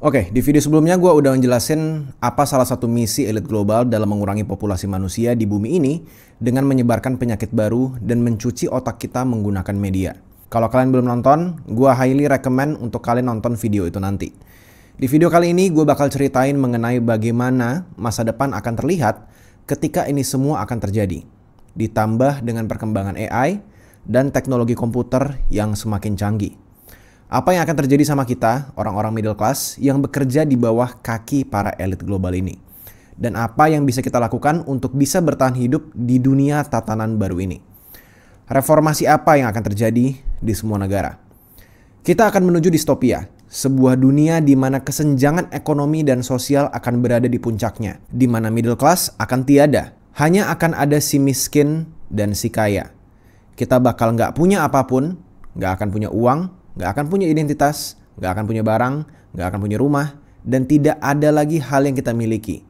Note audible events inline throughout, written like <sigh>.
Oke, di video sebelumnya gue udah ngejelasin apa salah satu misi elit global dalam mengurangi populasi manusia di bumi ini dengan menyebarkan penyakit baru dan mencuci otak kita menggunakan media. Kalau kalian belum nonton, gue highly recommend untuk kalian nonton video itu nanti. Di video kali ini gue bakal ceritain mengenai bagaimana masa depan akan terlihat ketika ini semua akan terjadi. Ditambah dengan perkembangan AI dan teknologi komputer yang semakin canggih. Apa yang akan terjadi sama kita, orang-orang middle class, yang bekerja di bawah kaki para elit global ini? Dan apa yang bisa kita lakukan untuk bisa bertahan hidup di dunia tatanan baru ini? Reformasi apa yang akan terjadi di semua negara? Kita akan menuju distopia, sebuah dunia di mana kesenjangan ekonomi dan sosial akan berada di puncaknya, di mana middle class akan tiada, hanya akan ada si miskin dan si kaya. Kita bakal nggak punya apapun, nggak akan punya uang, nggak akan punya identitas, nggak akan punya barang, nggak akan punya rumah, dan tidak ada lagi hal yang kita miliki.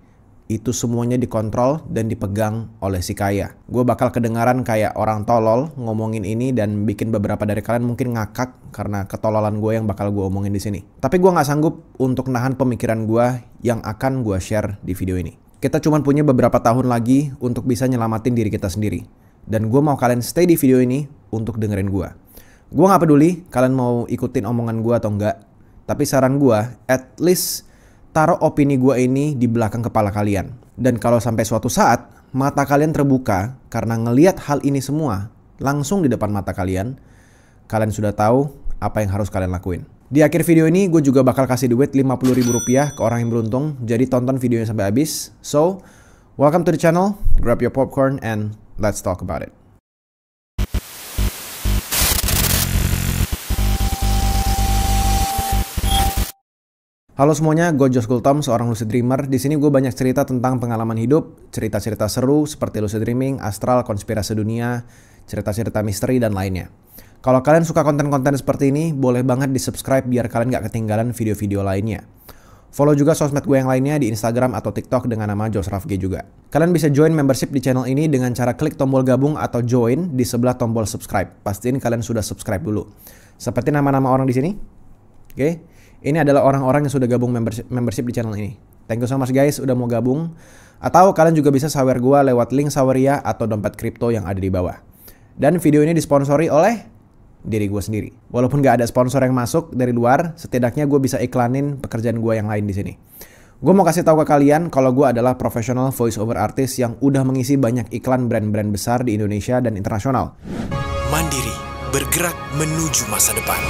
Itu semuanya dikontrol dan dipegang oleh si kaya. Gue bakal kedengaran kayak orang tolol ngomongin ini dan bikin beberapa dari kalian mungkin ngakak karena ketololan gue yang bakal gue omongin di sini. Tapi gue nggak sanggup untuk nahan pemikiran gue yang akan gue share di video ini. Kita cuma punya beberapa tahun lagi untuk bisa nyelamatin diri kita sendiri. Dan gue mau kalian stay di video ini untuk dengerin gue. Gue gak peduli kalian mau ikutin omongan gue atau enggak. Tapi saran gue, at least taruh opini gue ini di belakang kepala kalian. Dan kalau sampai suatu saat mata kalian terbuka karena ngeliat hal ini semua langsung di depan mata kalian, kalian sudah tahu apa yang harus kalian lakuin. Di akhir video ini, gue juga bakal kasih duit Rp50.000 ke orang yang beruntung, jadi tonton videonya sampai habis. So, welcome to the channel, grab your popcorn, and let's talk about it. Halo semuanya, gue Josh Gultom, seorang lucid dreamer. Di sini gue banyak cerita tentang pengalaman hidup, cerita-cerita seru seperti lucid dreaming, astral, konspirasi dunia, cerita-cerita misteri, dan lainnya. Kalau kalian suka konten-konten seperti ini, boleh banget di-subscribe biar kalian gak ketinggalan video-video lainnya. Follow juga sosmed gue yang lainnya di Instagram atau TikTok dengan nama Josraf G juga. Kalian bisa join membership di channel ini dengan cara klik tombol gabung atau join di sebelah tombol subscribe. Pastiin kalian sudah subscribe dulu. Seperti nama-nama orang di sini. Oke. Ini adalah orang-orang yang sudah gabung membership, di channel ini. Thank you so much guys udah mau gabung. Atau kalian juga bisa sawer gua lewat link Saweria atau dompet kripto yang ada di bawah. Dan video ini disponsori oleh diri gue sendiri. Walaupun gak ada sponsor yang masuk dari luar, setidaknya gue bisa iklanin pekerjaan gue yang lain di sini. Gue mau kasih tahu ke kalian kalau gue adalah profesional voice over artist yang udah mengisi banyak iklan brand-brand besar di Indonesia dan internasional. Mandiri bergerak menuju masa depan.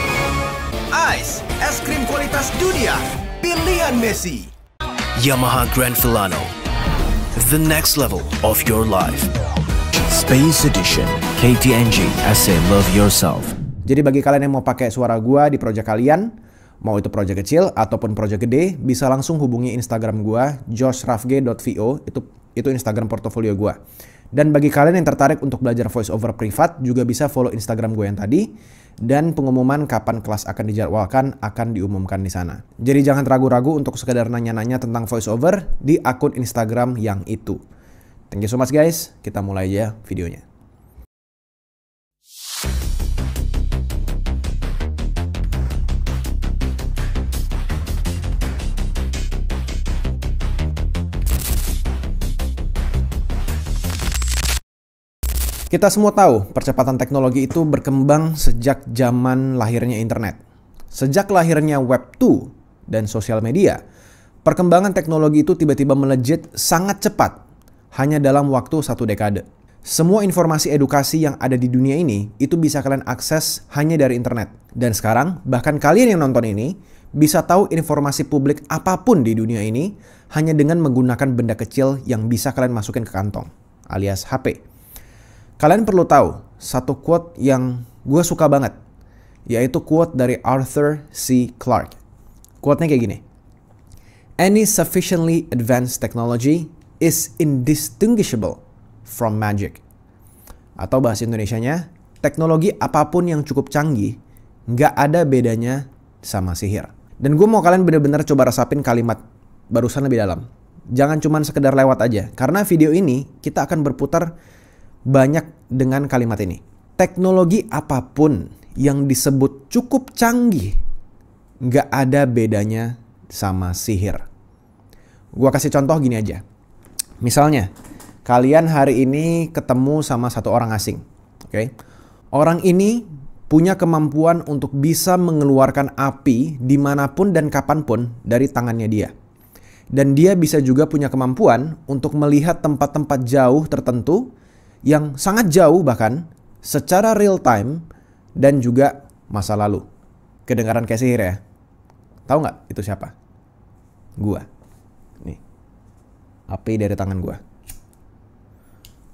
Ice, es krim kualitas dunia, pilihan Messi. Yamaha Grand Filano, the next level of your life. Space Edition, KTNG, essay Love Yourself. Jadi bagi kalian yang mau pakai suara gua di project kalian, mau itu project kecil ataupun project gede, bisa langsung hubungi Instagram gua joshrafg.vo, itu itu Instagram portofolio gua. Dan bagi kalian yang tertarik untuk belajar voice over privat, juga bisa follow Instagram gue yang tadi dan pengumuman kapan kelas akan dijadwalkan akan diumumkan di sana. Jadi jangan ragu-ragu untuk sekedar nanya-nanya tentang voiceover di akun Instagram yang itu. Thank you so much guys, kita mulai aja videonya. Kita semua tahu percepatan teknologi itu berkembang sejak zaman lahirnya internet. Sejak lahirnya Web 2 dan sosial media, perkembangan teknologi itu tiba-tiba melejit sangat cepat, hanya dalam waktu satu dekade. Semua informasi edukasi yang ada di dunia ini itu bisa kalian akses hanya dari internet. Dan sekarang, bahkan kalian yang nonton ini bisa tahu informasi publik apapun di dunia ini hanya dengan menggunakan benda kecil yang bisa kalian masukin ke kantong, alias HP. Kalian perlu tahu satu quote yang gue suka banget, yaitu quote dari Arthur C. Clarke. Quote-nya kayak gini. Any sufficiently advanced technology is indistinguishable from magic. Atau bahasa Indonesianya, teknologi apapun yang cukup canggih, nggak ada bedanya sama sihir. Dan gue mau kalian bener-bener coba resapin kalimat barusan lebih dalam. Jangan cuman sekedar lewat aja, karena video ini kita akan berputar banyak dengan kalimat ini. Teknologi apapun yang disebut cukup canggih nggak ada bedanya sama sihir. Gua kasih contoh gini aja. Misalnya, kalian hari ini ketemu sama satu orang asing. Oke. Okay? Orang ini punya kemampuan untuk bisa mengeluarkan api dimanapun dan kapanpun dari tangannya dia. Dan dia bisa juga punya kemampuan untuk melihat tempat-tempat jauh tertentu yang sangat jauh bahkan secara real time dan juga masa lalu. Kedengaran kayak sihir ya. Tahu nggak itu siapa? Gua. Nih. Api dari tangan gua.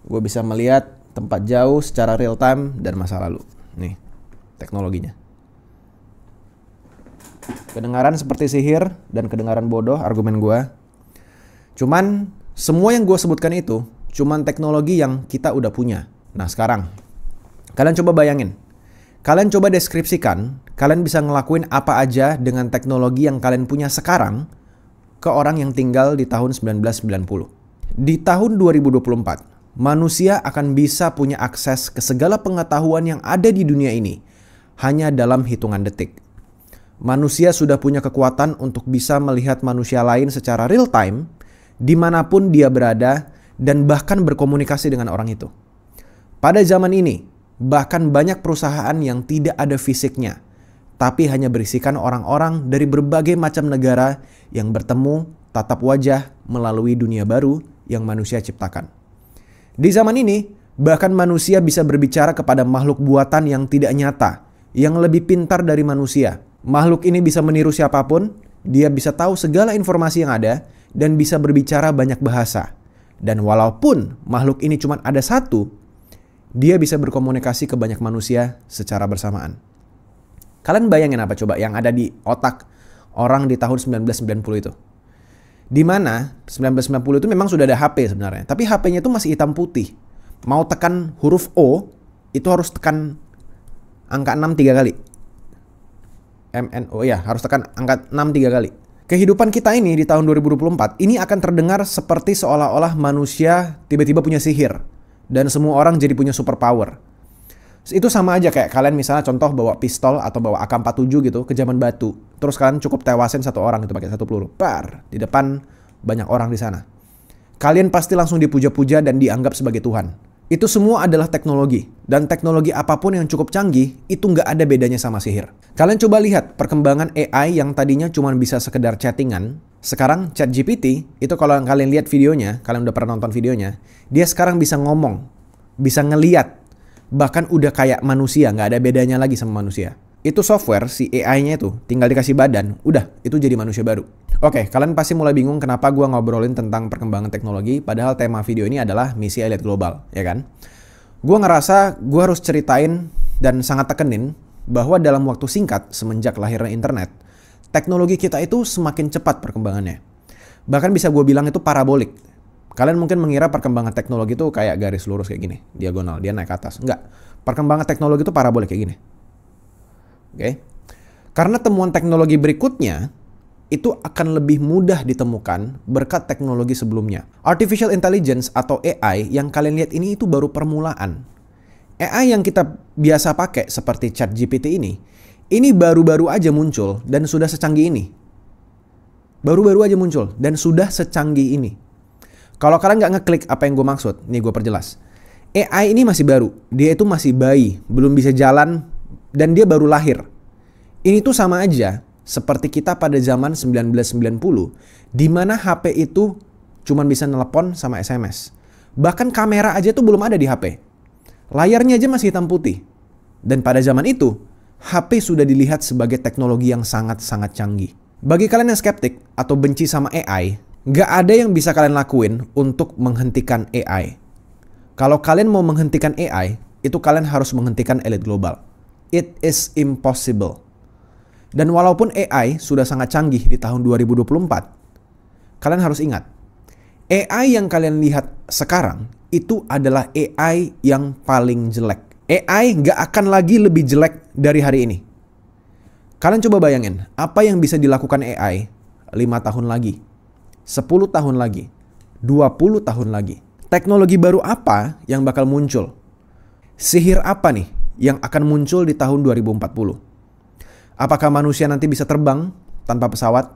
gua bisa melihat tempat jauh secara real time dan masa lalu. Nih, teknologinya. Kedengaran seperti sihir dan kedengaran bodoh argumen gua. Cuman semua yang gue sebutkan itu Cuman teknologi yang kita udah punya. Nah sekarang, kalian coba bayangin. Kalian coba deskripsikan, kalian bisa ngelakuin apa aja dengan teknologi yang kalian punya sekarang ke orang yang tinggal di tahun 1990. Di tahun 2024, manusia akan bisa punya akses ke segala pengetahuan yang ada di dunia ini hanya dalam hitungan detik. Manusia sudah punya kekuatan untuk bisa melihat manusia lain secara real time, dimanapun dia berada, dan bahkan berkomunikasi dengan orang itu. Pada zaman ini, bahkan banyak perusahaan yang tidak ada fisiknya, tapi hanya berisikan orang-orang dari berbagai macam negara yang bertemu tatap wajah melalui dunia baru yang manusia ciptakan. Di zaman ini, bahkan manusia bisa berbicara kepada makhluk buatan yang tidak nyata, yang lebih pintar dari manusia. Makhluk ini bisa meniru siapapun, dia bisa tahu segala informasi yang ada, dan bisa berbicara banyak bahasa. Dan walaupun makhluk ini cuma ada satu, dia bisa berkomunikasi ke banyak manusia secara bersamaan. Kalian bayangin apa coba yang ada di otak orang di tahun 1990 itu? Di mana 1990 itu memang sudah ada HP sebenarnya, tapi HP-nya itu masih hitam putih. Mau tekan huruf O itu harus tekan angka 6 tiga kali. MNO ya, harus tekan angka 6 tiga kali. Kehidupan kita ini di tahun 2024 ini akan terdengar seperti seolah-olah manusia tiba-tiba punya sihir dan semua orang jadi punya superpower. Itu sama aja kayak kalian misalnya contoh bawa pistol atau bawa AK47 gitu ke zaman batu. Terus kalian cukup tewasin satu orang itu pakai satu peluru. Par, di depan banyak orang di sana. Kalian pasti langsung dipuja-puja dan dianggap sebagai Tuhan. Itu semua adalah teknologi. Dan teknologi apapun yang cukup canggih, itu nggak ada bedanya sama sihir. Kalian coba lihat perkembangan AI yang tadinya cuma bisa sekedar chattingan, sekarang chat GPT, itu kalau kalian lihat videonya, kalian udah pernah nonton videonya, dia sekarang bisa ngomong, bisa ngeliat, bahkan udah kayak manusia, nggak ada bedanya lagi sama manusia itu software si AI-nya itu tinggal dikasih badan, udah itu jadi manusia baru. Oke, kalian pasti mulai bingung kenapa gue ngobrolin tentang perkembangan teknologi, padahal tema video ini adalah misi elite global, ya kan? Gue ngerasa gue harus ceritain dan sangat tekenin bahwa dalam waktu singkat semenjak lahirnya internet, teknologi kita itu semakin cepat perkembangannya. Bahkan bisa gue bilang itu parabolik. Kalian mungkin mengira perkembangan teknologi itu kayak garis lurus kayak gini, diagonal, dia naik ke atas. Enggak, perkembangan teknologi itu parabolik kayak gini Oke. Okay? Karena temuan teknologi berikutnya itu akan lebih mudah ditemukan berkat teknologi sebelumnya. Artificial intelligence atau AI yang kalian lihat ini itu baru permulaan. AI yang kita biasa pakai seperti ChatGPT ini, ini baru-baru aja muncul dan sudah secanggih ini. Baru-baru aja muncul dan sudah secanggih ini. Kalau kalian nggak ngeklik apa yang gue maksud, nih gue perjelas. AI ini masih baru, dia itu masih bayi, belum bisa jalan, dan dia baru lahir. Ini tuh sama aja seperti kita pada zaman 1990 di mana HP itu cuma bisa nelpon sama SMS. Bahkan kamera aja tuh belum ada di HP. Layarnya aja masih hitam putih. Dan pada zaman itu, HP sudah dilihat sebagai teknologi yang sangat-sangat canggih. Bagi kalian yang skeptik atau benci sama AI, nggak ada yang bisa kalian lakuin untuk menghentikan AI. Kalau kalian mau menghentikan AI, itu kalian harus menghentikan elit global. It is impossible. Dan walaupun AI sudah sangat canggih di tahun 2024, kalian harus ingat, AI yang kalian lihat sekarang itu adalah AI yang paling jelek. AI nggak akan lagi lebih jelek dari hari ini. Kalian coba bayangin, apa yang bisa dilakukan AI 5 tahun lagi, 10 tahun lagi, 20 tahun lagi. Teknologi baru apa yang bakal muncul? Sihir apa nih yang akan muncul di tahun 2040. Apakah manusia nanti bisa terbang tanpa pesawat?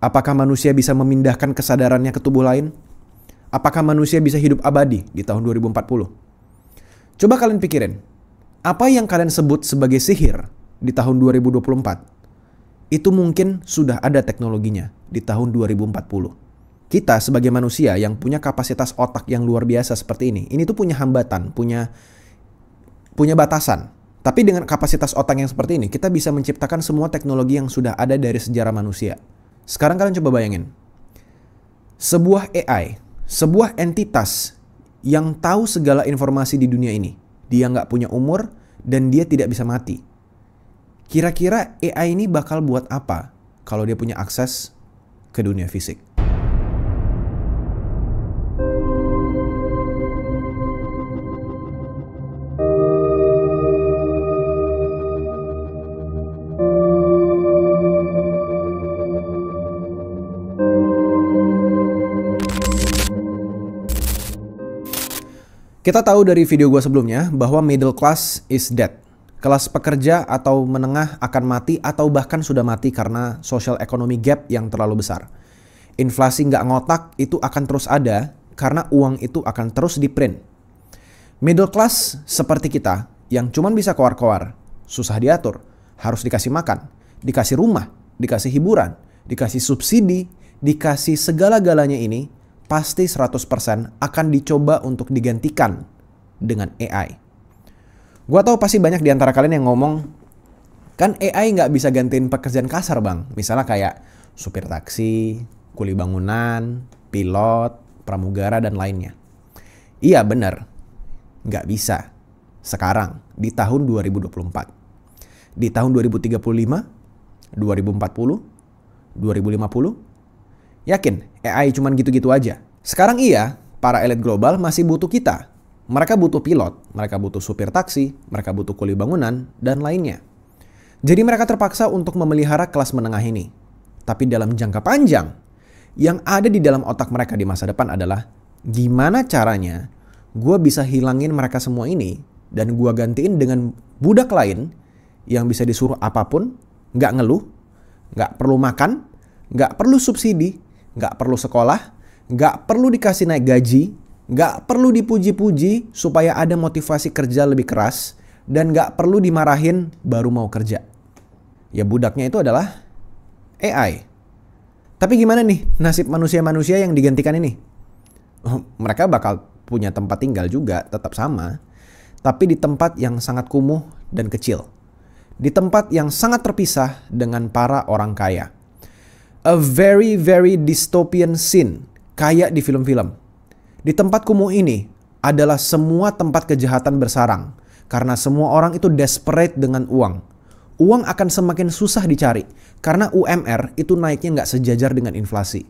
Apakah manusia bisa memindahkan kesadarannya ke tubuh lain? Apakah manusia bisa hidup abadi di tahun 2040? Coba kalian pikirin, apa yang kalian sebut sebagai sihir di tahun 2024 itu mungkin sudah ada teknologinya di tahun 2040 kita sebagai manusia yang punya kapasitas otak yang luar biasa seperti ini, ini tuh punya hambatan, punya punya batasan. Tapi dengan kapasitas otak yang seperti ini, kita bisa menciptakan semua teknologi yang sudah ada dari sejarah manusia. Sekarang kalian coba bayangin. Sebuah AI, sebuah entitas yang tahu segala informasi di dunia ini. Dia nggak punya umur dan dia tidak bisa mati. Kira-kira AI ini bakal buat apa kalau dia punya akses ke dunia fisik? Kita tahu dari video gue sebelumnya bahwa middle class is dead. Kelas pekerja atau menengah akan mati atau bahkan sudah mati karena social economy gap yang terlalu besar. Inflasi nggak ngotak itu akan terus ada karena uang itu akan terus di print. Middle class seperti kita yang cuma bisa koar-koar, susah diatur, harus dikasih makan, dikasih rumah, dikasih hiburan, dikasih subsidi, dikasih segala-galanya ini pasti 100% akan dicoba untuk digantikan dengan AI. Gua tahu pasti banyak di antara kalian yang ngomong, kan AI nggak bisa gantiin pekerjaan kasar bang. Misalnya kayak supir taksi, kuli bangunan, pilot, pramugara, dan lainnya. Iya bener, nggak bisa. Sekarang, di tahun 2024. Di tahun 2035, 2040, 2050, yakin AI cuman gitu-gitu aja. Sekarang iya, para elit global masih butuh kita. Mereka butuh pilot, mereka butuh supir taksi, mereka butuh kuli bangunan, dan lainnya. Jadi mereka terpaksa untuk memelihara kelas menengah ini. Tapi dalam jangka panjang, yang ada di dalam otak mereka di masa depan adalah gimana caranya gue bisa hilangin mereka semua ini dan gue gantiin dengan budak lain yang bisa disuruh apapun, nggak ngeluh, nggak perlu makan, nggak perlu subsidi, nggak perlu sekolah, nggak perlu dikasih naik gaji, nggak perlu dipuji-puji supaya ada motivasi kerja lebih keras, dan nggak perlu dimarahin baru mau kerja. Ya budaknya itu adalah AI. Tapi gimana nih nasib manusia-manusia yang digantikan ini? Oh, mereka bakal punya tempat tinggal juga, tetap sama. Tapi di tempat yang sangat kumuh dan kecil. Di tempat yang sangat terpisah dengan para orang kaya a very very dystopian scene kayak di film-film. Di tempat kumuh ini adalah semua tempat kejahatan bersarang karena semua orang itu desperate dengan uang. Uang akan semakin susah dicari karena UMR itu naiknya nggak sejajar dengan inflasi.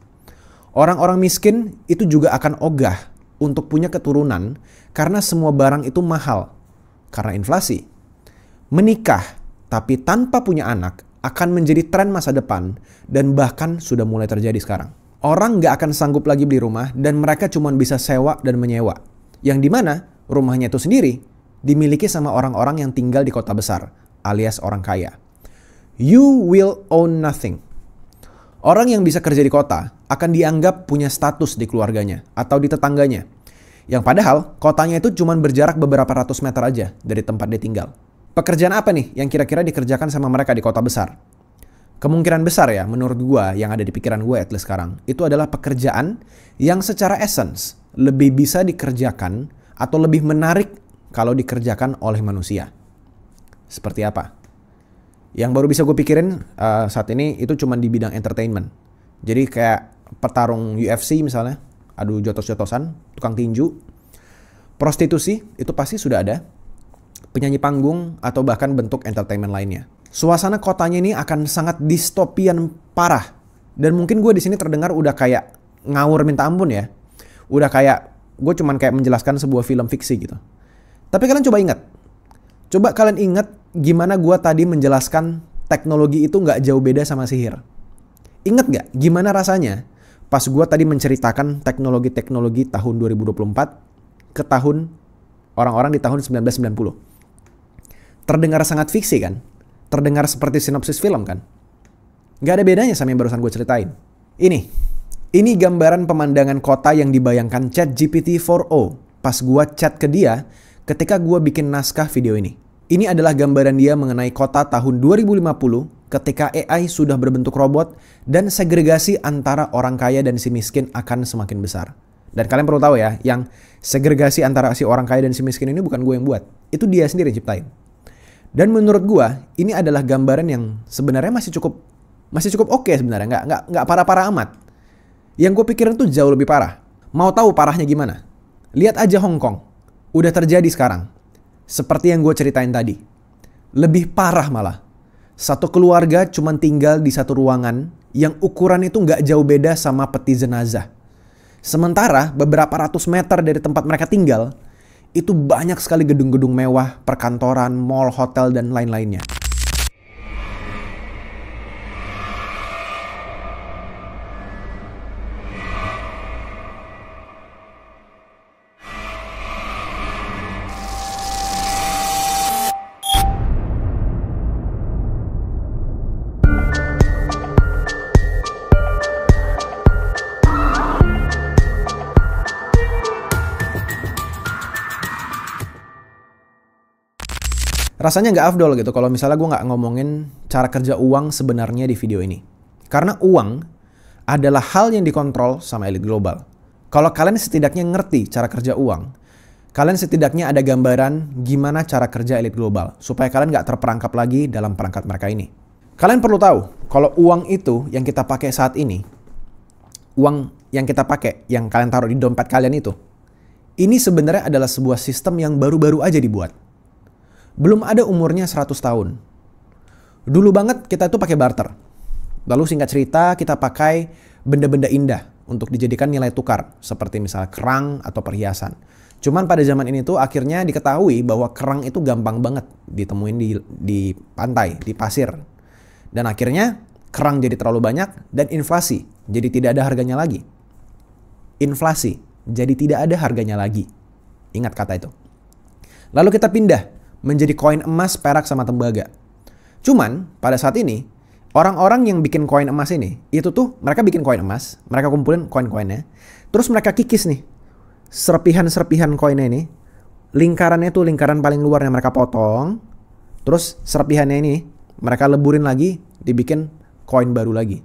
Orang-orang miskin itu juga akan ogah untuk punya keturunan karena semua barang itu mahal karena inflasi. Menikah tapi tanpa punya anak akan menjadi tren masa depan dan bahkan sudah mulai terjadi sekarang. Orang nggak akan sanggup lagi beli rumah dan mereka cuma bisa sewa dan menyewa. Yang dimana rumahnya itu sendiri dimiliki sama orang-orang yang tinggal di kota besar alias orang kaya. You will own nothing. Orang yang bisa kerja di kota akan dianggap punya status di keluarganya atau di tetangganya. Yang padahal kotanya itu cuma berjarak beberapa ratus meter aja dari tempat dia tinggal pekerjaan apa nih yang kira-kira dikerjakan sama mereka di kota besar? Kemungkinan besar ya, menurut gue yang ada di pikiran gue at least sekarang, itu adalah pekerjaan yang secara essence lebih bisa dikerjakan atau lebih menarik kalau dikerjakan oleh manusia. Seperti apa? Yang baru bisa gue pikirin uh, saat ini itu cuma di bidang entertainment. Jadi kayak petarung UFC misalnya, aduh jotos-jotosan, tukang tinju, prostitusi itu pasti sudah ada penyanyi panggung, atau bahkan bentuk entertainment lainnya. Suasana kotanya ini akan sangat distopian parah. Dan mungkin gue di sini terdengar udah kayak ngawur minta ampun ya. Udah kayak gue cuman kayak menjelaskan sebuah film fiksi gitu. Tapi kalian coba ingat. Coba kalian ingat gimana gue tadi menjelaskan teknologi itu nggak jauh beda sama sihir. Ingat gak gimana rasanya pas gue tadi menceritakan teknologi-teknologi tahun 2024 ke tahun orang-orang di tahun 1990. Terdengar sangat fiksi kan? Terdengar seperti sinopsis film kan? Gak ada bedanya sama yang barusan gue ceritain. Ini, ini gambaran pemandangan kota yang dibayangkan chat GPT-4o pas gue chat ke dia ketika gue bikin naskah video ini. Ini adalah gambaran dia mengenai kota tahun 2050 ketika AI sudah berbentuk robot dan segregasi antara orang kaya dan si miskin akan semakin besar. Dan kalian perlu tahu ya, yang segregasi antara si orang kaya dan si miskin ini bukan gue yang buat. Itu dia sendiri yang ciptain. Dan menurut gua ini adalah gambaran yang sebenarnya masih cukup masih cukup oke okay sebenarnya nggak nggak nggak parah-parah amat. Yang gue pikirin tuh jauh lebih parah. Mau tahu parahnya gimana? Lihat aja Hong Kong. Udah terjadi sekarang. Seperti yang gue ceritain tadi. Lebih parah malah. Satu keluarga cuma tinggal di satu ruangan yang ukuran itu nggak jauh beda sama peti jenazah. Sementara beberapa ratus meter dari tempat mereka tinggal, itu banyak sekali gedung-gedung mewah, perkantoran, mall, hotel, dan lain-lainnya. rasanya nggak afdol gitu kalau misalnya gue nggak ngomongin cara kerja uang sebenarnya di video ini. Karena uang adalah hal yang dikontrol sama elit global. Kalau kalian setidaknya ngerti cara kerja uang, kalian setidaknya ada gambaran gimana cara kerja elit global, supaya kalian nggak terperangkap lagi dalam perangkat mereka ini. Kalian perlu tahu, kalau uang itu yang kita pakai saat ini, uang yang kita pakai, yang kalian taruh di dompet kalian itu, ini sebenarnya adalah sebuah sistem yang baru-baru aja dibuat belum ada umurnya 100 tahun. Dulu banget kita itu pakai barter. Lalu singkat cerita kita pakai benda-benda indah untuk dijadikan nilai tukar seperti misalnya kerang atau perhiasan. Cuman pada zaman ini tuh akhirnya diketahui bahwa kerang itu gampang banget ditemuin di, di pantai, di pasir. Dan akhirnya kerang jadi terlalu banyak dan inflasi jadi tidak ada harganya lagi. Inflasi jadi tidak ada harganya lagi. Ingat kata itu. Lalu kita pindah menjadi koin emas, perak, sama tembaga. Cuman pada saat ini orang-orang yang bikin koin emas ini itu tuh mereka bikin koin emas, mereka kumpulin koin-koinnya, terus mereka kikis nih serpihan-serpihan koinnya ini, lingkarannya tuh lingkaran paling luar yang mereka potong, terus serpihannya ini mereka leburin lagi, dibikin koin baru lagi.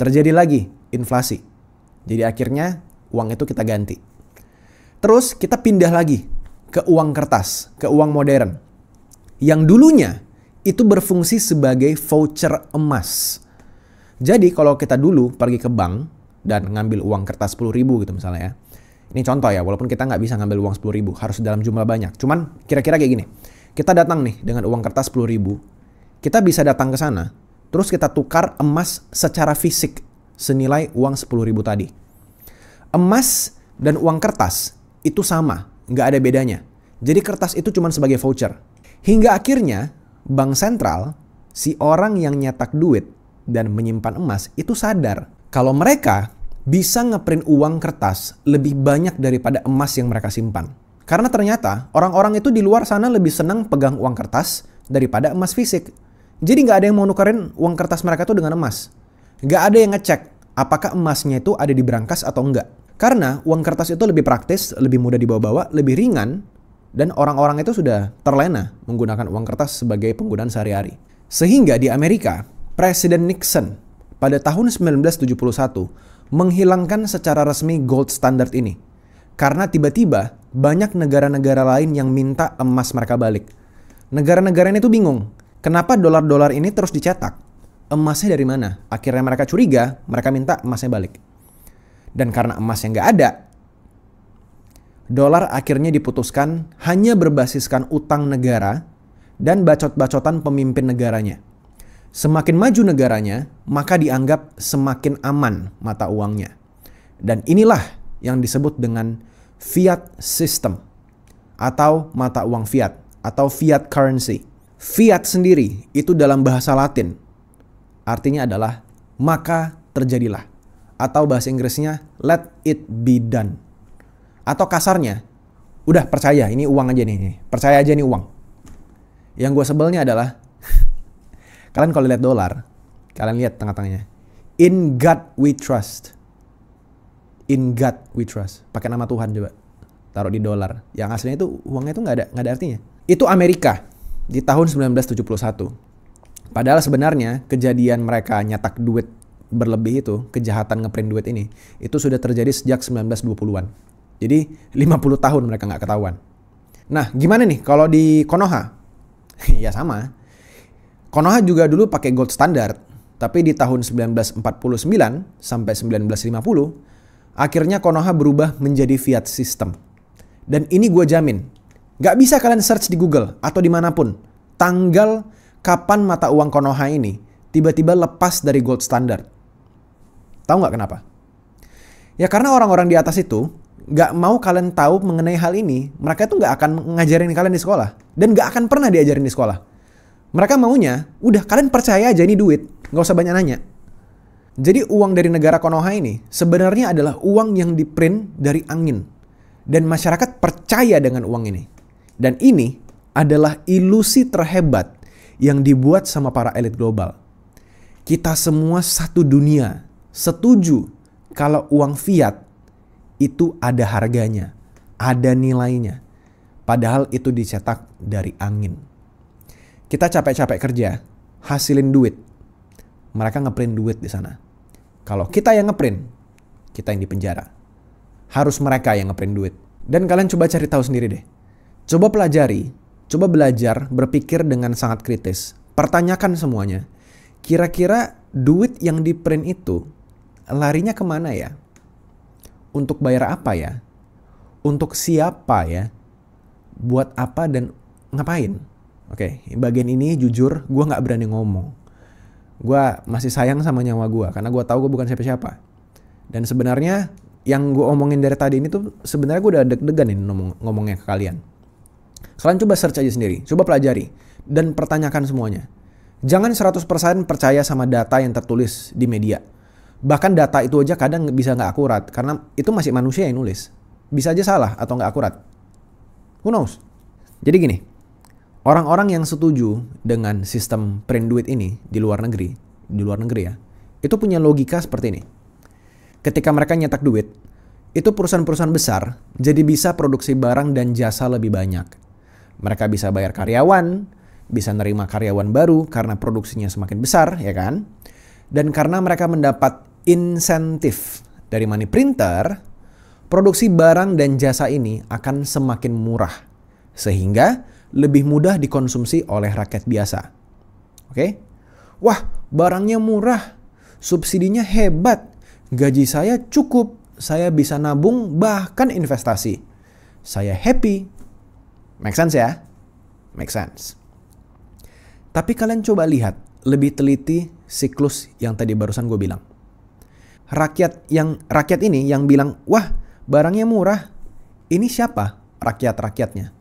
Terjadi lagi inflasi. Jadi akhirnya uang itu kita ganti. Terus kita pindah lagi ke uang kertas, ke uang modern. Yang dulunya itu berfungsi sebagai voucher emas. Jadi kalau kita dulu pergi ke bank dan ngambil uang kertas 10 ribu gitu misalnya ya. Ini contoh ya, walaupun kita nggak bisa ngambil uang 10 ribu, harus dalam jumlah banyak. Cuman kira-kira kayak gini, kita datang nih dengan uang kertas 10 ribu, kita bisa datang ke sana, terus kita tukar emas secara fisik senilai uang 10 ribu tadi. Emas dan uang kertas itu sama nggak ada bedanya. Jadi kertas itu cuma sebagai voucher. Hingga akhirnya bank sentral, si orang yang nyetak duit dan menyimpan emas itu sadar kalau mereka bisa ngeprint uang kertas lebih banyak daripada emas yang mereka simpan. Karena ternyata orang-orang itu di luar sana lebih senang pegang uang kertas daripada emas fisik. Jadi nggak ada yang mau nukerin uang kertas mereka tuh dengan emas. Nggak ada yang ngecek apakah emasnya itu ada di berangkas atau enggak. Karena uang kertas itu lebih praktis, lebih mudah dibawa-bawa, lebih ringan, dan orang-orang itu sudah terlena menggunakan uang kertas sebagai penggunaan sehari-hari. Sehingga di Amerika, Presiden Nixon pada tahun 1971 menghilangkan secara resmi gold standard ini. Karena tiba-tiba banyak negara-negara lain yang minta emas mereka balik. Negara-negara ini tuh bingung, kenapa dolar-dolar ini terus dicetak? Emasnya dari mana? Akhirnya mereka curiga, mereka minta emasnya balik. Dan karena emas yang nggak ada, dolar akhirnya diputuskan hanya berbasiskan utang negara dan bacot-bacotan pemimpin negaranya. Semakin maju negaranya, maka dianggap semakin aman mata uangnya. Dan inilah yang disebut dengan fiat system atau mata uang fiat atau fiat currency. Fiat sendiri itu dalam bahasa Latin artinya adalah maka terjadilah atau bahasa Inggrisnya let it be done. Atau kasarnya, udah percaya ini uang aja nih, percaya aja nih uang. Yang gue sebelnya adalah <laughs> kalian kalau lihat dolar, kalian lihat tengah-tengahnya. In God we trust. In God we trust. Pakai nama Tuhan coba. Taruh di dolar. Yang aslinya itu uangnya itu nggak ada nggak ada artinya. Itu Amerika di tahun 1971. Padahal sebenarnya kejadian mereka nyetak duit berlebih itu, kejahatan ngeprint duit ini, itu sudah terjadi sejak 1920-an. Jadi 50 tahun mereka nggak ketahuan. Nah, gimana nih kalau di Konoha? <laughs> ya sama. Konoha juga dulu pakai gold standard, tapi di tahun 1949 sampai 1950, akhirnya Konoha berubah menjadi fiat system. Dan ini gue jamin, nggak bisa kalian search di Google atau dimanapun, tanggal kapan mata uang Konoha ini tiba-tiba lepas dari gold standard. Tahu nggak kenapa? Ya karena orang-orang di atas itu nggak mau kalian tahu mengenai hal ini. Mereka itu nggak akan ngajarin kalian di sekolah dan nggak akan pernah diajarin di sekolah. Mereka maunya, udah kalian percaya aja ini duit, nggak usah banyak nanya. Jadi uang dari negara Konoha ini sebenarnya adalah uang yang diprint dari angin. Dan masyarakat percaya dengan uang ini. Dan ini adalah ilusi terhebat yang dibuat sama para elit global. Kita semua satu dunia setuju kalau uang fiat itu ada harganya, ada nilainya. Padahal itu dicetak dari angin. Kita capek-capek kerja, hasilin duit. Mereka ngeprint duit di sana. Kalau kita yang ngeprint, kita yang di penjara, Harus mereka yang ngeprint duit. Dan kalian coba cari tahu sendiri deh. Coba pelajari, coba belajar berpikir dengan sangat kritis. Pertanyakan semuanya. Kira-kira duit yang di print itu larinya kemana ya? Untuk bayar apa ya? Untuk siapa ya? Buat apa dan ngapain? Oke, okay, bagian ini jujur gue gak berani ngomong. Gue masih sayang sama nyawa gue karena gue tahu gue bukan siapa-siapa. Dan sebenarnya yang gue omongin dari tadi ini tuh sebenarnya gue udah deg-degan ini ngomong ngomongnya ke kalian. Kalian coba search aja sendiri, coba pelajari dan pertanyakan semuanya. Jangan 100% percaya sama data yang tertulis di media bahkan data itu aja kadang bisa nggak akurat karena itu masih manusia yang nulis bisa aja salah atau nggak akurat who knows jadi gini orang-orang yang setuju dengan sistem print duit ini di luar negeri di luar negeri ya itu punya logika seperti ini ketika mereka nyetak duit itu perusahaan-perusahaan besar jadi bisa produksi barang dan jasa lebih banyak mereka bisa bayar karyawan bisa nerima karyawan baru karena produksinya semakin besar ya kan dan karena mereka mendapat insentif dari money printer, produksi barang dan jasa ini akan semakin murah sehingga lebih mudah dikonsumsi oleh rakyat biasa. Oke? Okay? Wah, barangnya murah, subsidinya hebat, gaji saya cukup, saya bisa nabung bahkan investasi. Saya happy. Make sense ya? Make sense. Tapi kalian coba lihat lebih teliti siklus yang tadi barusan gue bilang rakyat yang rakyat ini yang bilang, "Wah, barangnya murah." Ini siapa? Rakyat-rakyatnya.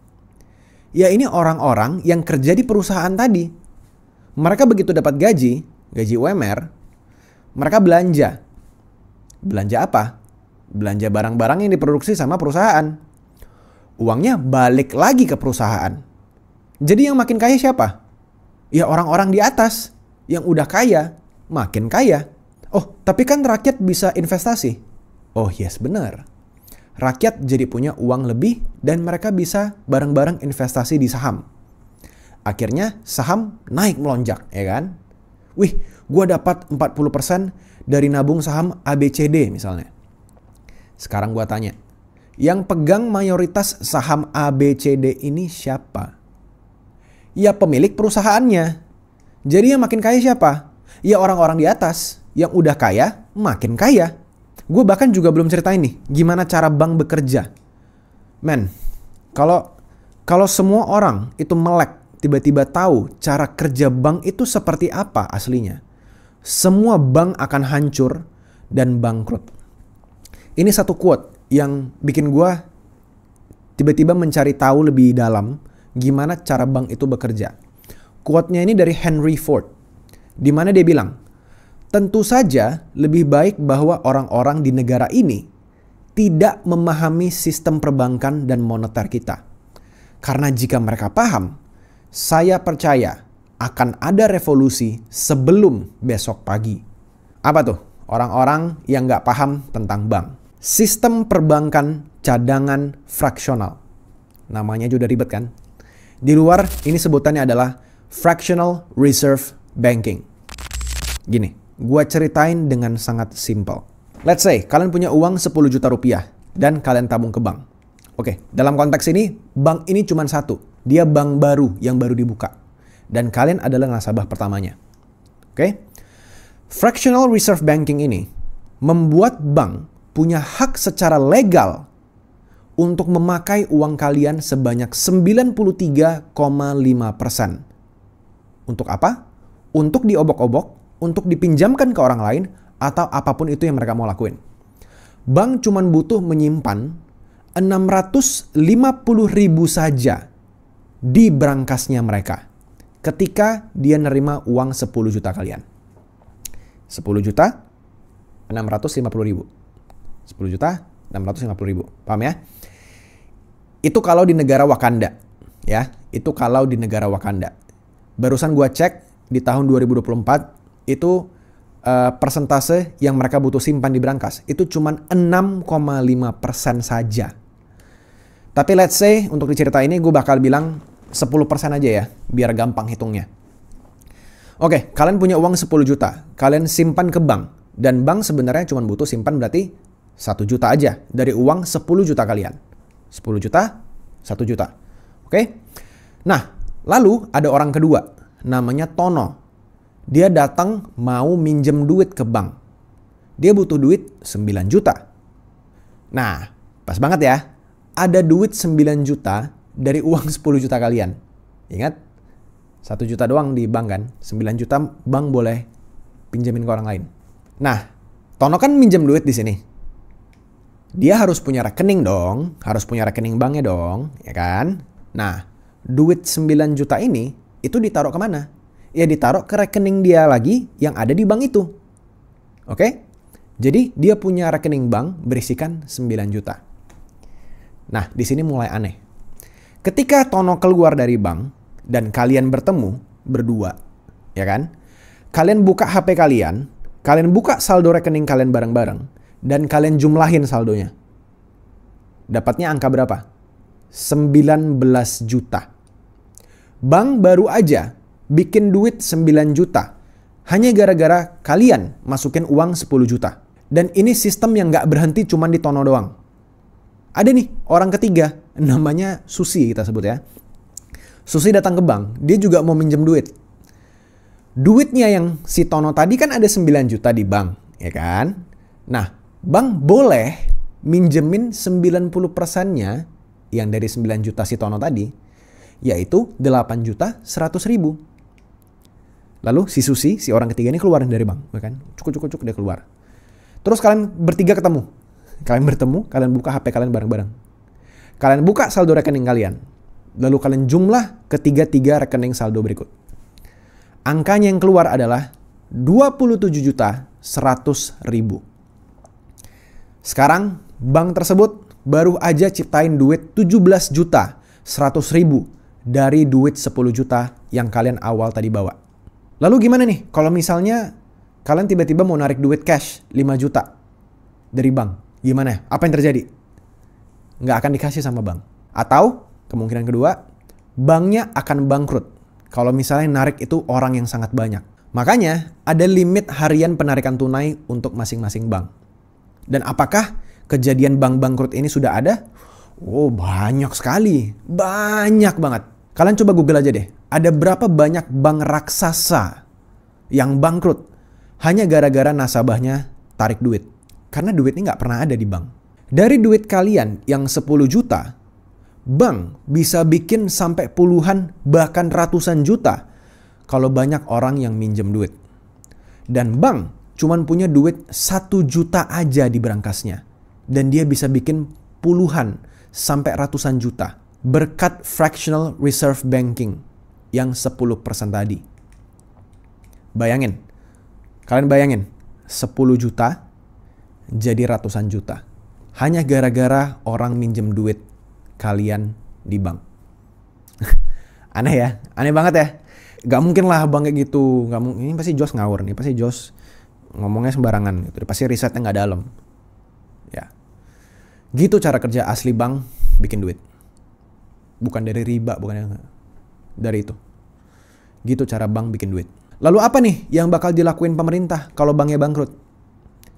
Ya ini orang-orang yang kerja di perusahaan tadi. Mereka begitu dapat gaji, gaji UMR, mereka belanja. Belanja apa? Belanja barang-barang yang diproduksi sama perusahaan. Uangnya balik lagi ke perusahaan. Jadi yang makin kaya siapa? Ya orang-orang di atas yang udah kaya, makin kaya. Oh, tapi kan rakyat bisa investasi. Oh yes, benar. Rakyat jadi punya uang lebih dan mereka bisa bareng-bareng investasi di saham. Akhirnya saham naik melonjak, ya kan? Wih, gue dapat 40% dari nabung saham ABCD misalnya. Sekarang gue tanya, yang pegang mayoritas saham ABCD ini siapa? Ya pemilik perusahaannya. Jadi yang makin kaya siapa? Ya orang-orang di atas yang udah kaya makin kaya. Gue bahkan juga belum ceritain nih gimana cara bank bekerja. Men, kalau kalau semua orang itu melek tiba-tiba tahu cara kerja bank itu seperti apa aslinya. Semua bank akan hancur dan bangkrut. Ini satu quote yang bikin gue tiba-tiba mencari tahu lebih dalam gimana cara bank itu bekerja. Quote-nya ini dari Henry Ford, di mana dia bilang, Tentu saja lebih baik bahwa orang-orang di negara ini tidak memahami sistem perbankan dan moneter kita. Karena jika mereka paham, saya percaya akan ada revolusi sebelum besok pagi. Apa tuh? Orang-orang yang nggak paham tentang bank. Sistem perbankan cadangan fraksional. Namanya juga ribet kan? Di luar ini sebutannya adalah fractional reserve banking. Gini, Gua ceritain dengan sangat simple. Let's say kalian punya uang 10 juta rupiah dan kalian tabung ke bank. Oke, dalam konteks ini, bank ini cuma satu. Dia bank baru yang baru dibuka. Dan kalian adalah nasabah pertamanya. Oke? Fractional Reserve Banking ini membuat bank punya hak secara legal untuk memakai uang kalian sebanyak 93,5%. Untuk apa? Untuk diobok-obok untuk dipinjamkan ke orang lain atau apapun itu yang mereka mau lakuin. Bank cuma butuh menyimpan 650 ribu saja di berangkasnya mereka ketika dia nerima uang 10 juta kalian. 10 juta, 650 ribu. 10 juta, 650 ribu. Paham ya? Itu kalau di negara Wakanda. Ya, itu kalau di negara Wakanda. Barusan gua cek di tahun 2024 itu uh, persentase yang mereka butuh simpan di berangkas itu cuma 6,5% saja. Tapi let's say untuk di cerita ini gue bakal bilang 10% aja ya, biar gampang hitungnya. Oke, kalian punya uang 10 juta, kalian simpan ke bank dan bank sebenarnya cuma butuh simpan berarti 1 juta aja dari uang 10 juta kalian. 10 juta, 1 juta. Oke. Nah, lalu ada orang kedua namanya Tono. Dia datang mau minjem duit ke bank. Dia butuh duit 9 juta. Nah, pas banget ya. Ada duit 9 juta dari uang 10 juta kalian. Ingat, 1 juta doang di bank kan? 9 juta bank boleh pinjemin ke orang lain. Nah, Tono kan minjem duit di sini. Dia harus punya rekening dong, harus punya rekening banknya dong, ya kan? Nah, duit 9 juta ini itu ditaruh kemana? ya ditaruh ke rekening dia lagi yang ada di bank itu. Oke? Jadi dia punya rekening bank berisikan 9 juta. Nah, di sini mulai aneh. Ketika Tono keluar dari bank dan kalian bertemu berdua, ya kan? Kalian buka HP kalian, kalian buka saldo rekening kalian bareng-bareng dan kalian jumlahin saldonya. Dapatnya angka berapa? 19 juta. Bank baru aja bikin duit 9 juta hanya gara-gara kalian masukin uang 10 juta. Dan ini sistem yang nggak berhenti cuman di tono doang. Ada nih orang ketiga, <laughs> namanya Susi kita sebut ya. Susi datang ke bank, dia juga mau minjem duit. Duitnya yang si Tono tadi kan ada 9 juta di bank, ya kan? Nah, bank boleh minjemin 90 persennya yang dari 9 juta si Tono tadi, yaitu 8 juta 100 ribu. Lalu si Susi, si orang ketiga ini keluar dari bank, ya kan? Cukup cukup cukup dia keluar. Terus kalian bertiga ketemu. Kalian bertemu, kalian buka HP kalian bareng-bareng. Kalian buka saldo rekening kalian. Lalu kalian jumlah ketiga-tiga rekening saldo berikut. Angkanya yang keluar adalah 27 juta 100 ribu. Sekarang bank tersebut baru aja ciptain duit 17 juta 100 ribu dari duit 10 juta yang kalian awal tadi bawa. Lalu gimana nih kalau misalnya kalian tiba-tiba mau narik duit cash 5 juta dari bank? Gimana? Apa yang terjadi? Nggak akan dikasih sama bank. Atau kemungkinan kedua, banknya akan bangkrut kalau misalnya narik itu orang yang sangat banyak. Makanya ada limit harian penarikan tunai untuk masing-masing bank. Dan apakah kejadian bank bangkrut ini sudah ada? Oh banyak sekali, banyak banget. Kalian coba Google aja deh, ada berapa banyak bank raksasa yang bangkrut hanya gara-gara nasabahnya tarik duit. Karena duit ini nggak pernah ada di bank. Dari duit kalian yang 10 juta, bank bisa bikin sampai puluhan bahkan ratusan juta kalau banyak orang yang minjem duit. Dan bank cuman punya duit satu juta aja di berangkasnya. Dan dia bisa bikin puluhan sampai ratusan juta berkat fractional reserve banking yang 10% tadi. Bayangin, kalian bayangin, 10 juta jadi ratusan juta. Hanya gara-gara orang minjem duit kalian di bank. <laughs> aneh ya, aneh banget ya. Gak mungkin lah bank kayak gitu. Gak mungkin. Ini pasti Jos ngawur nih, pasti Jos ngomongnya sembarangan gitu. Pasti risetnya gak dalam. Ya. Gitu cara kerja asli bank bikin duit. Bukan dari riba, bukan yang dari itu. Gitu cara bank bikin duit. Lalu apa nih yang bakal dilakuin pemerintah kalau banknya bangkrut?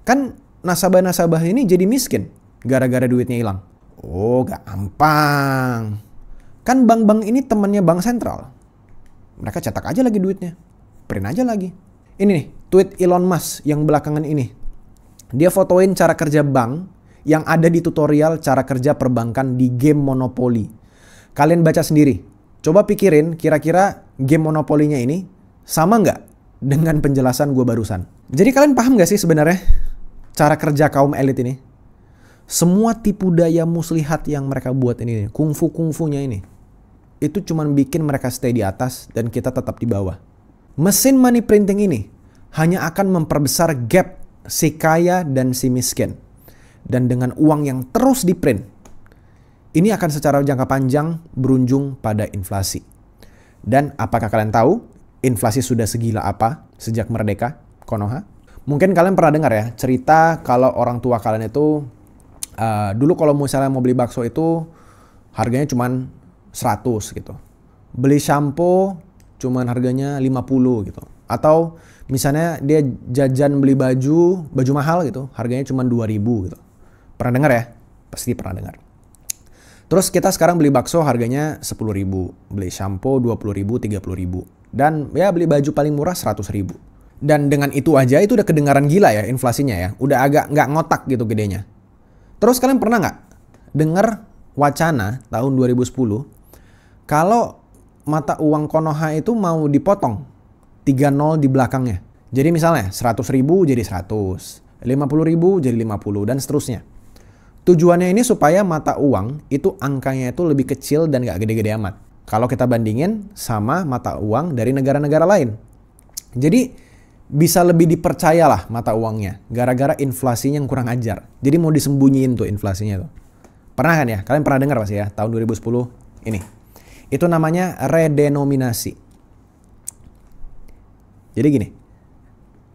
Kan nasabah-nasabah ini jadi miskin gara-gara duitnya hilang. Oh, gampang. Kan bank-bank ini temannya bank sentral. Mereka cetak aja lagi duitnya. Print aja lagi. Ini nih, tweet Elon Musk yang belakangan ini. Dia fotoin cara kerja bank yang ada di tutorial cara kerja perbankan di game Monopoly. Kalian baca sendiri, Coba pikirin kira-kira game monopolinya ini sama nggak dengan penjelasan gue barusan. Jadi kalian paham nggak sih sebenarnya cara kerja kaum elit ini? Semua tipu daya muslihat yang mereka buat ini, kungfu-kungfunya ini, itu cuma bikin mereka stay di atas dan kita tetap di bawah. Mesin money printing ini hanya akan memperbesar gap si kaya dan si miskin. Dan dengan uang yang terus diprint, ini akan secara jangka panjang berunjung pada inflasi. Dan apakah kalian tahu inflasi sudah segila apa sejak merdeka Konoha? Mungkin kalian pernah dengar ya cerita kalau orang tua kalian itu uh, dulu kalau misalnya mau beli bakso itu harganya cuma 100 gitu. Beli shampoo cuma harganya 50 gitu. Atau misalnya dia jajan beli baju, baju mahal gitu, harganya cuma 2000 gitu. Pernah dengar ya? Pasti pernah dengar. Terus kita sekarang beli bakso harganya sepuluh ribu, beli shampoo puluh ribu, puluh ribu. Dan ya beli baju paling murah seratus ribu. Dan dengan itu aja itu udah kedengaran gila ya inflasinya ya. Udah agak nggak ngotak gitu gedenya. Terus kalian pernah nggak dengar wacana tahun 2010 kalau mata uang Konoha itu mau dipotong nol di belakangnya. Jadi misalnya 100 ribu jadi 100, 50 ribu jadi 50 dan seterusnya. Tujuannya ini supaya mata uang itu angkanya itu lebih kecil dan nggak gede-gede amat. Kalau kita bandingin sama mata uang dari negara-negara lain. Jadi bisa lebih dipercaya lah mata uangnya gara-gara inflasinya yang kurang ajar. Jadi mau disembunyiin tuh inflasinya tuh. Pernah kan ya? Kalian pernah dengar pasti ya tahun 2010 ini. Itu namanya redenominasi. Jadi gini.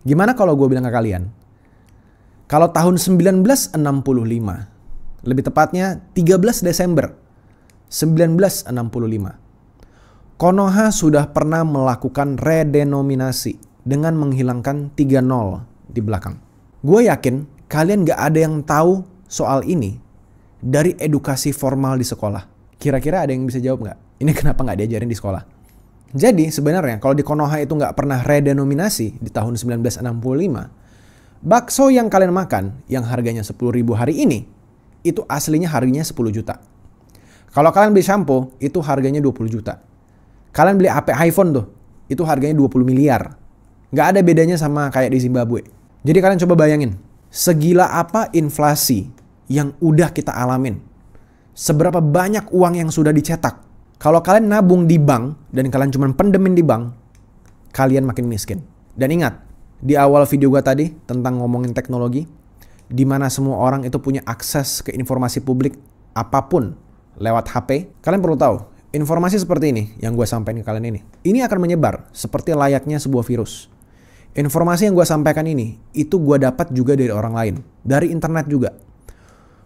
Gimana kalau gue bilang ke kalian? Kalau tahun 1965 lebih tepatnya 13 Desember 1965. Konoha sudah pernah melakukan redenominasi dengan menghilangkan 3 nol di belakang. Gue yakin kalian gak ada yang tahu soal ini dari edukasi formal di sekolah. Kira-kira ada yang bisa jawab nggak? Ini kenapa nggak diajarin di sekolah? Jadi sebenarnya kalau di Konoha itu nggak pernah redenominasi di tahun 1965, bakso yang kalian makan yang harganya 10.000 hari ini itu aslinya harganya 10 juta. Kalau kalian beli shampoo, itu harganya 20 juta. Kalian beli HP iPhone tuh, itu harganya 20 miliar. Nggak ada bedanya sama kayak di Zimbabwe. Jadi kalian coba bayangin, segila apa inflasi yang udah kita alamin. Seberapa banyak uang yang sudah dicetak. Kalau kalian nabung di bank dan kalian cuma pendemin di bank, kalian makin miskin. Dan ingat, di awal video gue tadi tentang ngomongin teknologi, di mana semua orang itu punya akses ke informasi publik apapun lewat HP, kalian perlu tahu, informasi seperti ini yang gue sampaikan ke kalian ini, ini akan menyebar seperti layaknya sebuah virus. Informasi yang gue sampaikan ini, itu gue dapat juga dari orang lain, dari internet juga.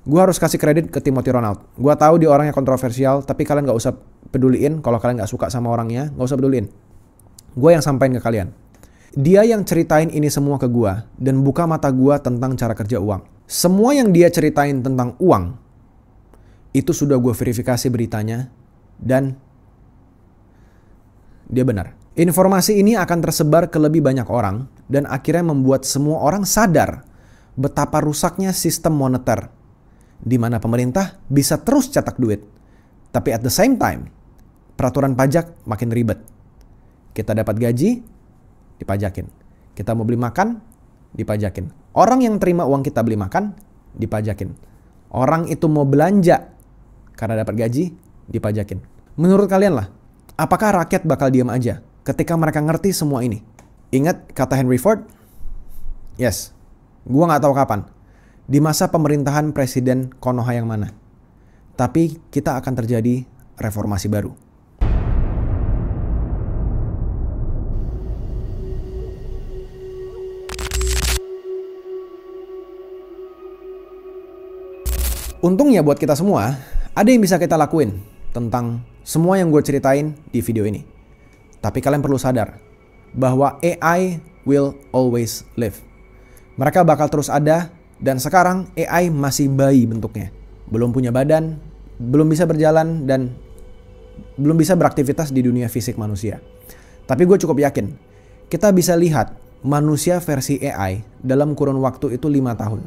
Gue harus kasih kredit ke Timothy Ronald. Gue tahu dia orangnya kontroversial, tapi kalian gak usah peduliin kalau kalian gak suka sama orangnya, gak usah peduliin. Gue yang sampaikan ke kalian. Dia yang ceritain ini semua ke gua dan buka mata gua tentang cara kerja uang. Semua yang dia ceritain tentang uang itu sudah gua verifikasi beritanya dan dia benar. Informasi ini akan tersebar ke lebih banyak orang dan akhirnya membuat semua orang sadar betapa rusaknya sistem moneter di mana pemerintah bisa terus cetak duit. Tapi at the same time, peraturan pajak makin ribet. Kita dapat gaji, dipajakin. Kita mau beli makan, dipajakin. Orang yang terima uang kita beli makan, dipajakin. Orang itu mau belanja karena dapat gaji, dipajakin. Menurut kalian lah, apakah rakyat bakal diam aja ketika mereka ngerti semua ini? Ingat kata Henry Ford? Yes, gua nggak tahu kapan. Di masa pemerintahan Presiden Konoha yang mana. Tapi kita akan terjadi reformasi baru. Untungnya buat kita semua, ada yang bisa kita lakuin tentang semua yang gue ceritain di video ini. Tapi kalian perlu sadar bahwa AI will always live. Mereka bakal terus ada dan sekarang AI masih bayi bentuknya. Belum punya badan, belum bisa berjalan dan belum bisa beraktivitas di dunia fisik manusia. Tapi gue cukup yakin, kita bisa lihat manusia versi AI dalam kurun waktu itu 5 tahun.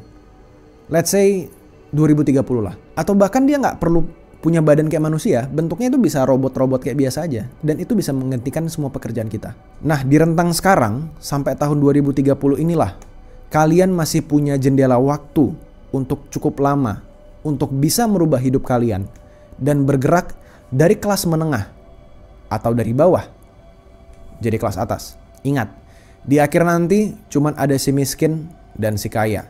Let's say 2030 lah. Atau bahkan dia nggak perlu punya badan kayak manusia, bentuknya itu bisa robot-robot kayak biasa aja. Dan itu bisa menggantikan semua pekerjaan kita. Nah, di rentang sekarang, sampai tahun 2030 inilah, kalian masih punya jendela waktu untuk cukup lama, untuk bisa merubah hidup kalian, dan bergerak dari kelas menengah atau dari bawah jadi kelas atas. Ingat, di akhir nanti cuman ada si miskin dan si kaya.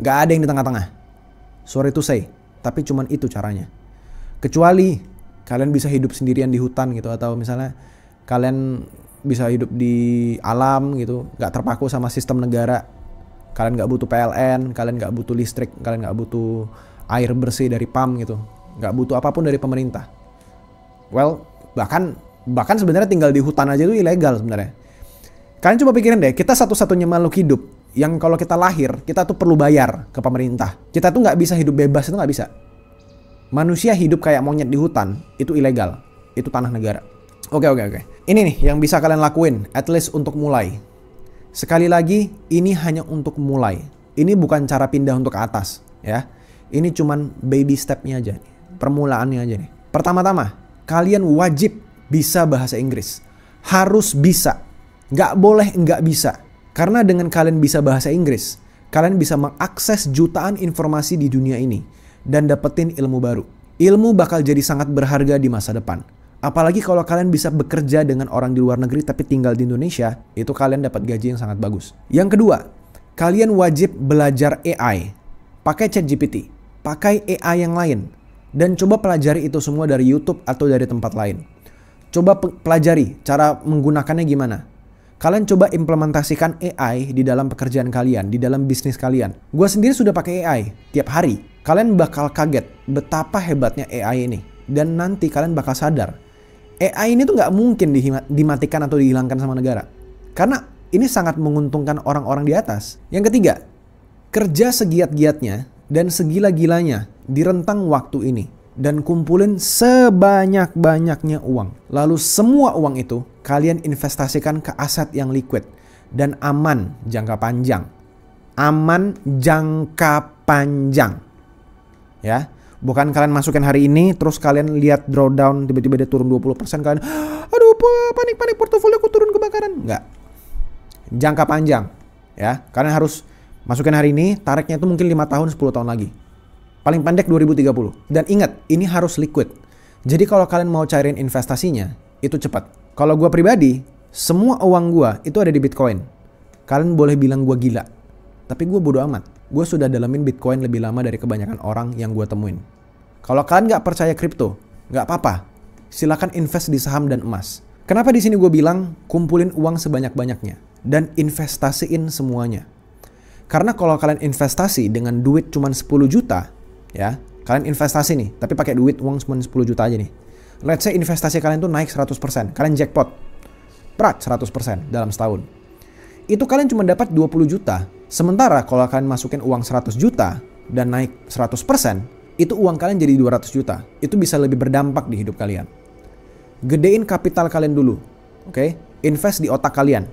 Gak ada yang di tengah-tengah. Sorry to say, tapi cuman itu caranya. Kecuali kalian bisa hidup sendirian di hutan gitu atau misalnya kalian bisa hidup di alam gitu, nggak terpaku sama sistem negara. Kalian nggak butuh PLN, kalian nggak butuh listrik, kalian nggak butuh air bersih dari pam gitu, nggak butuh apapun dari pemerintah. Well, bahkan bahkan sebenarnya tinggal di hutan aja itu ilegal sebenarnya. Kalian coba pikirin deh, kita satu-satunya makhluk hidup yang kalau kita lahir kita tuh perlu bayar ke pemerintah kita tuh nggak bisa hidup bebas itu nggak bisa manusia hidup kayak monyet di hutan itu ilegal itu tanah negara oke oke oke ini nih yang bisa kalian lakuin at least untuk mulai sekali lagi ini hanya untuk mulai ini bukan cara pindah untuk ke atas ya ini cuman baby stepnya aja nih. permulaannya aja nih pertama-tama kalian wajib bisa bahasa Inggris harus bisa nggak boleh nggak bisa karena dengan kalian bisa bahasa Inggris, kalian bisa mengakses jutaan informasi di dunia ini dan dapetin ilmu baru. Ilmu bakal jadi sangat berharga di masa depan. Apalagi kalau kalian bisa bekerja dengan orang di luar negeri tapi tinggal di Indonesia, itu kalian dapat gaji yang sangat bagus. Yang kedua, kalian wajib belajar AI. Pakai chat GPT, pakai AI yang lain, dan coba pelajari itu semua dari YouTube atau dari tempat lain. Coba pelajari cara menggunakannya gimana. Kalian coba implementasikan AI di dalam pekerjaan kalian, di dalam bisnis kalian. Gue sendiri sudah pakai AI tiap hari. Kalian bakal kaget betapa hebatnya AI ini. Dan nanti kalian bakal sadar, AI ini tuh nggak mungkin dimatikan atau dihilangkan sama negara. Karena ini sangat menguntungkan orang-orang di atas. Yang ketiga, kerja segiat-giatnya dan segila-gilanya di rentang waktu ini dan kumpulin sebanyak-banyaknya uang. Lalu semua uang itu kalian investasikan ke aset yang liquid dan aman jangka panjang. Aman jangka panjang. Ya. Bukan kalian masukin hari ini terus kalian lihat drawdown tiba-tiba dia turun 20% kalian ah, aduh panik-panik portofolioku turun kebakaran. Enggak. Jangka panjang ya. Kalian harus masukin hari ini, tariknya itu mungkin 5 tahun, 10 tahun lagi. Paling pendek 2030. Dan ingat, ini harus liquid. Jadi kalau kalian mau cairin investasinya, itu cepat. Kalau gue pribadi, semua uang gue itu ada di Bitcoin. Kalian boleh bilang gue gila, tapi gue bodo amat. Gue sudah dalamin Bitcoin lebih lama dari kebanyakan orang yang gue temuin. Kalau kalian nggak percaya kripto, nggak apa-apa. Silahkan invest di saham dan emas. Kenapa di sini gue bilang kumpulin uang sebanyak-banyaknya dan investasiin semuanya? Karena kalau kalian investasi dengan duit cuma 10 juta, ya, kalian investasi nih, tapi pakai duit uang cuma 10 juta aja nih Let's say investasi kalian tuh naik 100%, kalian jackpot. Prat 100% dalam setahun. Itu kalian cuma dapat 20 juta. Sementara kalau kalian masukin uang 100 juta dan naik 100%, itu uang kalian jadi 200 juta. Itu bisa lebih berdampak di hidup kalian. Gedein kapital kalian dulu. Oke? Okay? Invest di otak kalian.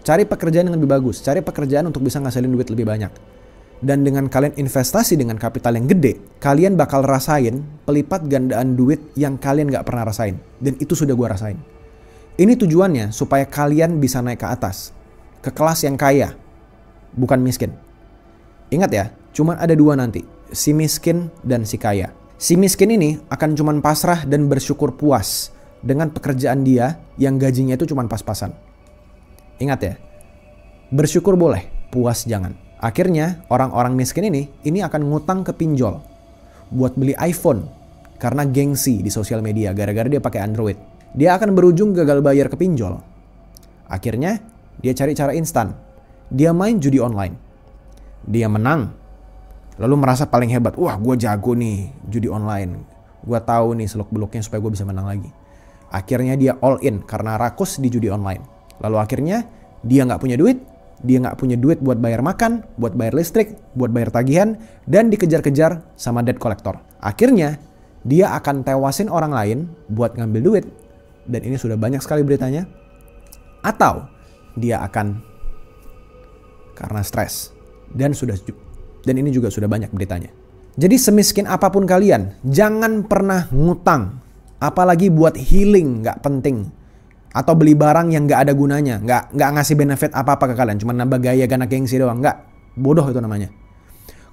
Cari pekerjaan yang lebih bagus, cari pekerjaan untuk bisa ngasilin duit lebih banyak dan dengan kalian investasi dengan kapital yang gede, kalian bakal rasain pelipat gandaan duit yang kalian gak pernah rasain. Dan itu sudah gue rasain. Ini tujuannya supaya kalian bisa naik ke atas, ke kelas yang kaya, bukan miskin. Ingat ya, cuman ada dua nanti, si miskin dan si kaya. Si miskin ini akan cuman pasrah dan bersyukur puas dengan pekerjaan dia yang gajinya itu cuman pas-pasan. Ingat ya, bersyukur boleh, puas jangan. Akhirnya orang-orang miskin ini ini akan ngutang ke pinjol buat beli iPhone karena gengsi di sosial media gara-gara dia pakai Android. Dia akan berujung gagal bayar ke pinjol. Akhirnya dia cari cara instan. Dia main judi online. Dia menang. Lalu merasa paling hebat. Wah, gue jago nih judi online. Gue tahu nih seluk-beluknya supaya gue bisa menang lagi. Akhirnya dia all in karena rakus di judi online. Lalu akhirnya dia nggak punya duit, dia nggak punya duit buat bayar makan, buat bayar listrik, buat bayar tagihan, dan dikejar-kejar sama debt collector. Akhirnya, dia akan tewasin orang lain buat ngambil duit, dan ini sudah banyak sekali beritanya. Atau dia akan karena stres dan sudah dan ini juga sudah banyak beritanya. Jadi semiskin apapun kalian, jangan pernah ngutang, apalagi buat healing nggak penting atau beli barang yang nggak ada gunanya, nggak nggak ngasih benefit apa-apa ke kalian, cuma nambah gaya karena gengsi doang, nggak bodoh itu namanya.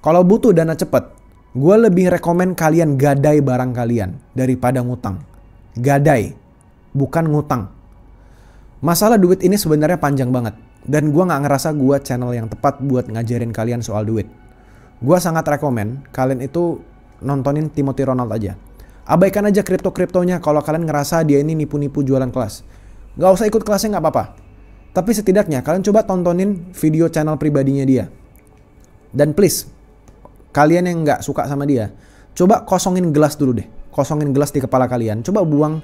Kalau butuh dana cepet, gue lebih rekomen kalian gadai barang kalian daripada ngutang. Gadai, bukan ngutang. Masalah duit ini sebenarnya panjang banget, dan gue nggak ngerasa gue channel yang tepat buat ngajarin kalian soal duit. Gue sangat rekomen kalian itu nontonin Timothy Ronald aja. Abaikan aja kripto-kriptonya kalau kalian ngerasa dia ini nipu-nipu jualan kelas Gak usah ikut kelasnya gak apa-apa. Tapi setidaknya kalian coba tontonin video channel pribadinya dia. Dan please, kalian yang gak suka sama dia, coba kosongin gelas dulu deh. Kosongin gelas di kepala kalian. Coba buang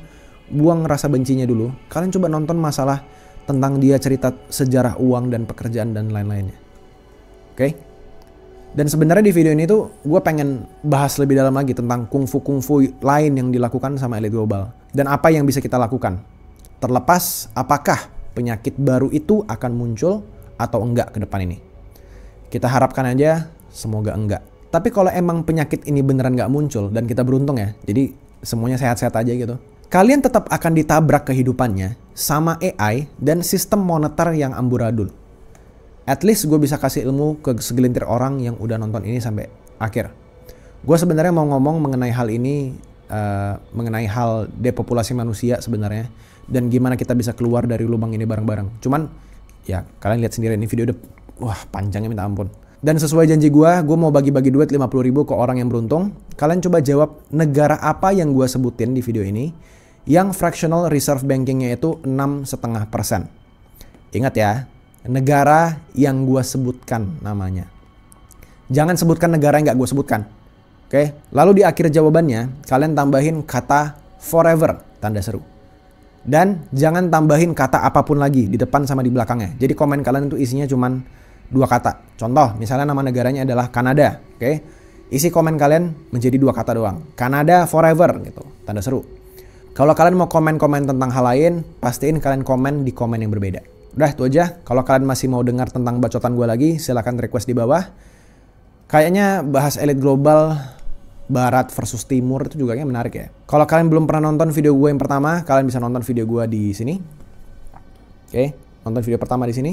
buang rasa bencinya dulu. Kalian coba nonton masalah tentang dia cerita sejarah uang dan pekerjaan dan lain-lainnya. Oke? Okay? Dan sebenarnya di video ini tuh gue pengen bahas lebih dalam lagi tentang kungfu-kungfu lain yang dilakukan sama elit global. Dan apa yang bisa kita lakukan terlepas apakah penyakit baru itu akan muncul atau enggak ke depan ini. Kita harapkan aja semoga enggak. Tapi kalau emang penyakit ini beneran nggak muncul dan kita beruntung ya, jadi semuanya sehat-sehat aja gitu. Kalian tetap akan ditabrak kehidupannya sama AI dan sistem moneter yang amburadul. At least gue bisa kasih ilmu ke segelintir orang yang udah nonton ini sampai akhir. Gue sebenarnya mau ngomong mengenai hal ini Eh, mengenai hal depopulasi manusia sebenarnya dan gimana kita bisa keluar dari lubang ini bareng-bareng. Cuman ya kalian lihat sendiri ini video udah wah panjangnya minta ampun. Dan sesuai janji gue, gue mau bagi-bagi duit 50 ribu ke orang yang beruntung. Kalian coba jawab negara apa yang gue sebutin di video ini yang fractional reserve bankingnya itu 6,5%. Ingat ya, negara yang gue sebutkan namanya. Jangan sebutkan negara yang gak gue sebutkan. Oke, lalu di akhir jawabannya kalian tambahin kata forever, tanda seru. Dan jangan tambahin kata apapun lagi di depan sama di belakangnya. Jadi komen kalian itu isinya cuma dua kata. Contoh, misalnya nama negaranya adalah Kanada, oke? Isi komen kalian menjadi dua kata doang. Kanada forever gitu, tanda seru. Kalau kalian mau komen-komen tentang hal lain, pastiin kalian komen di komen yang berbeda. Udah, itu aja. Kalau kalian masih mau dengar tentang bacotan gue lagi, silahkan request di bawah. Kayaknya bahas elit global barat versus timur itu juga menarik ya. Kalau kalian belum pernah nonton video gue yang pertama, kalian bisa nonton video gue di sini. Oke, nonton video pertama di sini.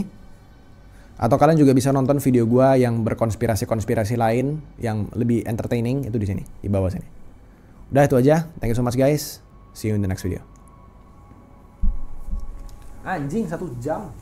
Atau kalian juga bisa nonton video gue yang berkonspirasi-konspirasi lain yang lebih entertaining itu di sini, di bawah sini. Udah itu aja. Thank you so much guys. See you in the next video. Anjing satu jam.